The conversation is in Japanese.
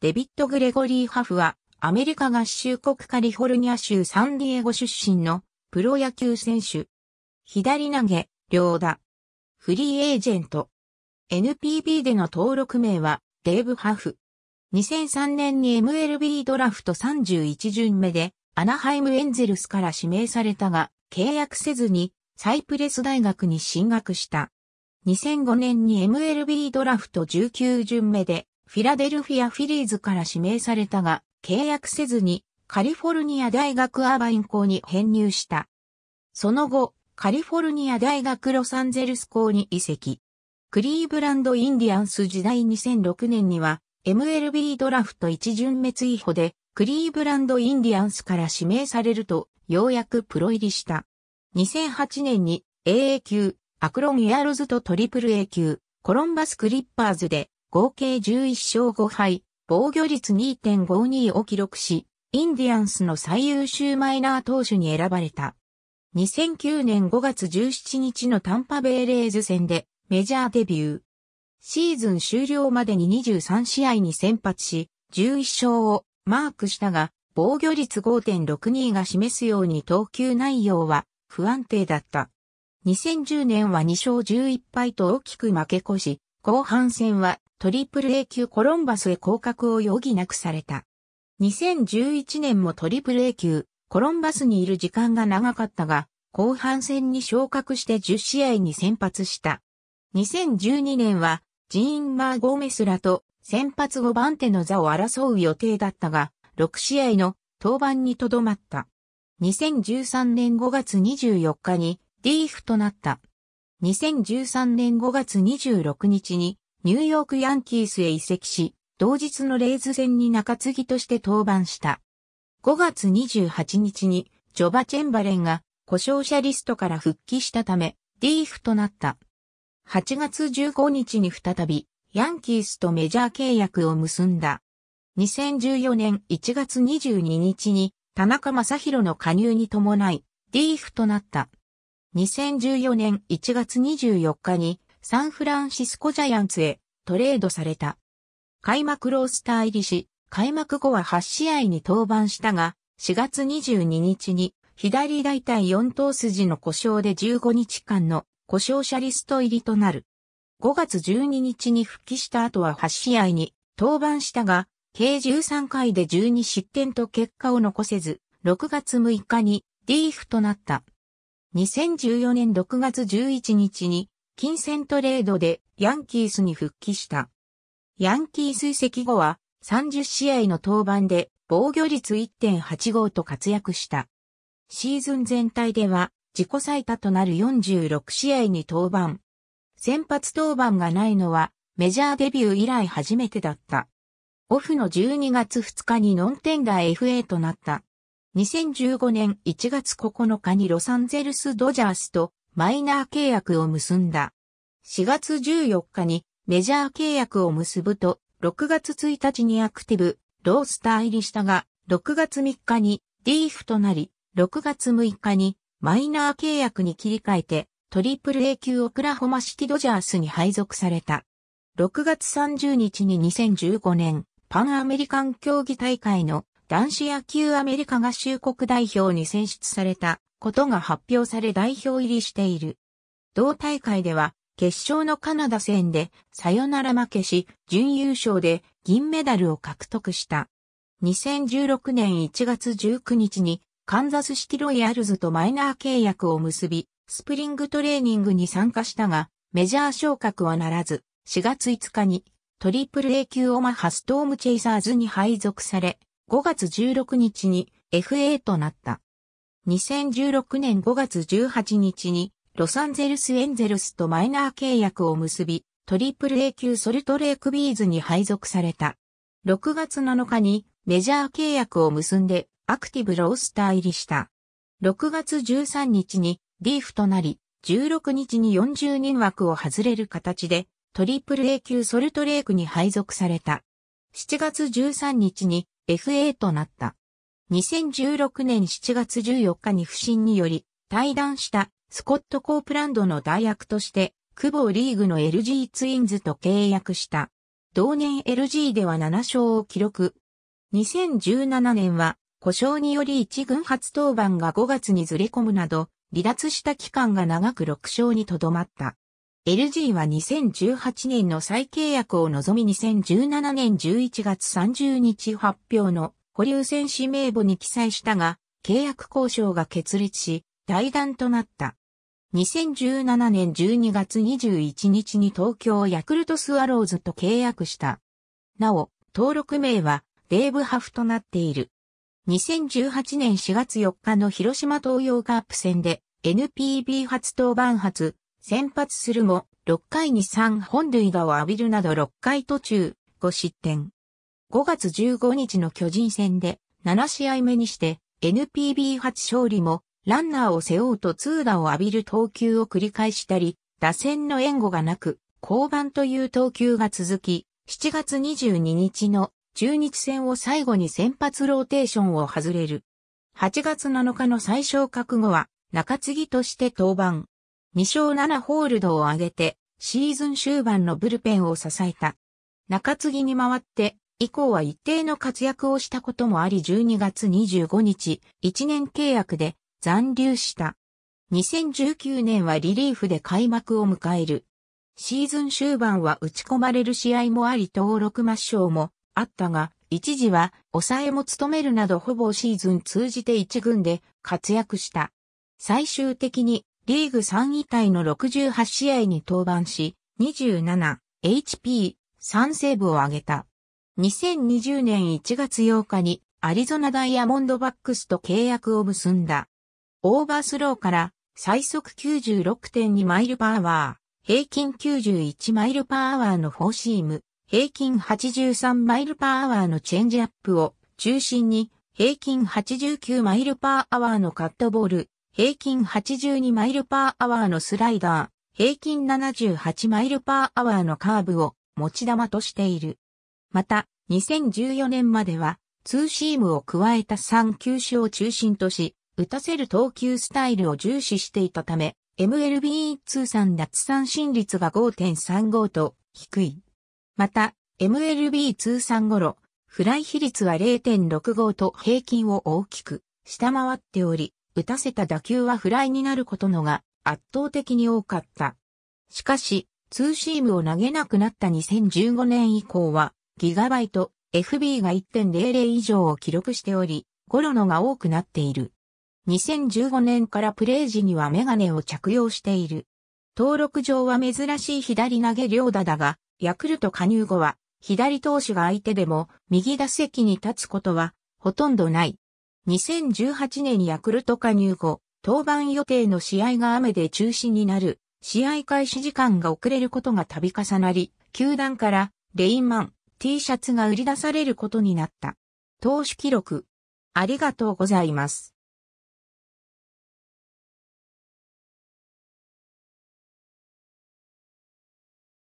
デビッド・グレゴリー・ハフは、アメリカ合衆国カリフォルニア州サンディエゴ出身のプロ野球選手。左投げ、両打。フリーエージェント。NPB での登録名は、デーブ・ハフ。2003年に MLB ドラフト31巡目で、アナハイム・エンゼルスから指名されたが、契約せずに、サイプレス大学に進学した。2005年に MLB ドラフト19巡目で、フィラデルフィア・フィリーズから指名されたが、契約せずにカリフォルニア大学アーバイン校に編入した。その後、カリフォルニア大学ロサンゼルス校に移籍。クリーブランド・インディアンス時代2006年には MLB ドラフト一巡滅違法でクリーブランド・インディアンスから指名されるとようやくプロ入りした。2008年に AA 級、アクロン・エアロズとトリプル A 級、コロンバス・クリッパーズで合計11勝5敗、防御率2.52を記録し、インディアンスの最優秀マイナー投手に選ばれた。2009年5月17日のタンパベイレーズ戦でメジャーデビュー。シーズン終了までに23試合に先発し、11勝をマークしたが、防御率5.62が示すように投球内容は不安定だった。2010年は2勝11敗と大きく負け越し、後半戦は AAA 級コロンバスへ降格を余儀なくされた。2011年も AAA 級コロンバスにいる時間が長かったが、後半戦に昇格して10試合に先発した。2012年はジーン・マー・ゴーメスらと先発5番手の座を争う予定だったが、6試合の登板にとどまった。2013年5月24日にリーフとなった。2013年5月26日にニューヨークヤンキースへ移籍し、同日のレイズ戦に中継ぎとして登板した。5月28日にジョバ・チェンバレンが故障者リストから復帰したため、ディーフとなった。8月15日に再び、ヤンキースとメジャー契約を結んだ。2014年1月22日に、田中正宏の加入に伴い、ディーフとなった。2014年1月24日にサンフランシスコジャイアンツへトレードされた。開幕ロースター入りし、開幕後は8試合に登板したが、4月22日に左大腿4頭筋の故障で15日間の故障者リスト入りとなる。5月12日に復帰した後は8試合に登板したが、計13回で12失点と結果を残せず、6月6日にリーフとなった。2014年6月11日に金銭トレードでヤンキースに復帰した。ヤンキース移籍後は30試合の登板で防御率1.85と活躍した。シーズン全体では自己最多となる46試合に登板。先発登板がないのはメジャーデビュー以来初めてだった。オフの12月2日にノンテンダー FA となった。2015年1月9日にロサンゼルスドジャースとマイナー契約を結んだ。4月14日にメジャー契約を結ぶと、6月1日にアクティブ、ロースター入りしたが、6月3日にリーフとなり、6月6日にマイナー契約に切り替えて、トリプル A 級オクラホマシティドジャースに配属された。6月30日に2015年、パンアメリカン競技大会の男子野球アメリカ合衆国代表に選出されたことが発表され代表入りしている。同大会では、決勝のカナダ戦でサヨナラ負けし、準優勝で銀メダルを獲得した。2016年1月19日にカンザスシティロイヤルズとマイナー契約を結び、スプリングトレーニングに参加したが、メジャー昇格はならず、4月5日にトリプル A 級オマハストームチェイサーズに配属され、5月16日に FA となった。2016年5月18日にロサンゼルスエンゼルスとマイナー契約を結び、トリプル A 級ソルトレークビーズに配属された。6月7日にメジャー契約を結んでアクティブロースター入りした。6月13日にリーフとなり、16日に40人枠を外れる形でトリプル A 級ソルトレークに配属された。7月13日に FA となった。2016年7月14日に不審により、退団したスコット・コープランドの代役として、久保リーグの LG ツインズと契約した。同年 LG では7勝を記録。2017年は、故障により1軍初登板が5月にずれ込むなど、離脱した期間が長く6勝にとどまった。LG は2018年の再契約を望み2017年11月30日発表の保留戦士名簿に記載したが、契約交渉が決裂し、大断となった。2017年12月21日に東京ヤクルトスワローズと契約した。なお、登録名はデーブハフとなっている。2018年4月4日の広島東洋カープ戦で NPB 初登板初先発するも、6回に3本塁打を浴びるなど6回途中、5失点。5月15日の巨人戦で、7試合目にして、NPB 初勝利も、ランナーを背負うと通打を浴びる投球を繰り返したり、打線の援護がなく、降板という投球が続き、7月22日の中日戦を最後に先発ローテーションを外れる。8月7日の最小覚悟は中継ぎとして登板。2勝7ホールドを挙げて、シーズン終盤のブルペンを支えた。中継ぎに回って、以降は一定の活躍をしたこともあり12月25日、1年契約で残留した。2019年はリリーフで開幕を迎える。シーズン終盤は打ち込まれる試合もあり登録抹消もあったが、一時は抑えも務めるなどほぼシーズン通じて一軍で活躍した。最終的にリーグ3位体の68試合に登板し、27HP、3セーブを挙げた。2020年1月8日にアリゾナダイヤモンドバックスと契約を結んだ。オーバースローから最速96.2マイルパワー、平均91マイルパーワーのフォーシーム、平均83マイルパーワーのチェンジアップを中心に平均89マイルパーワーのカットボール、平均82マイルパーアワーのスライダー、平均78マイルパーアワーのカーブを持ち玉としている。また、2014年までは、ツーシームを加えた3球種を中心とし、打たせる投球スタイルを重視していたため、MLB 通算奪三振率が5.35と低い。また、MLB 通算頃、フライ比率は0.65と平均を大きく下回っており、打たせた打球はフライになることのが圧倒的に多かった。しかし、ツーシームを投げなくなった2015年以降は、ギガバイト、FB が1.00以上を記録しており、ゴロノが多くなっている。2015年からプレイ時にはメガネを着用している。登録上は珍しい左投げ両打だが、ヤクルト加入後は、左投手が相手でも、右打席に立つことは、ほとんどない。2018年ヤクルト加入後、登板予定の試合が雨で中止になる、試合開始時間が遅れることが度重なり、球団からレインマン T シャツが売り出されることになった。投手記録。ありがとうございます。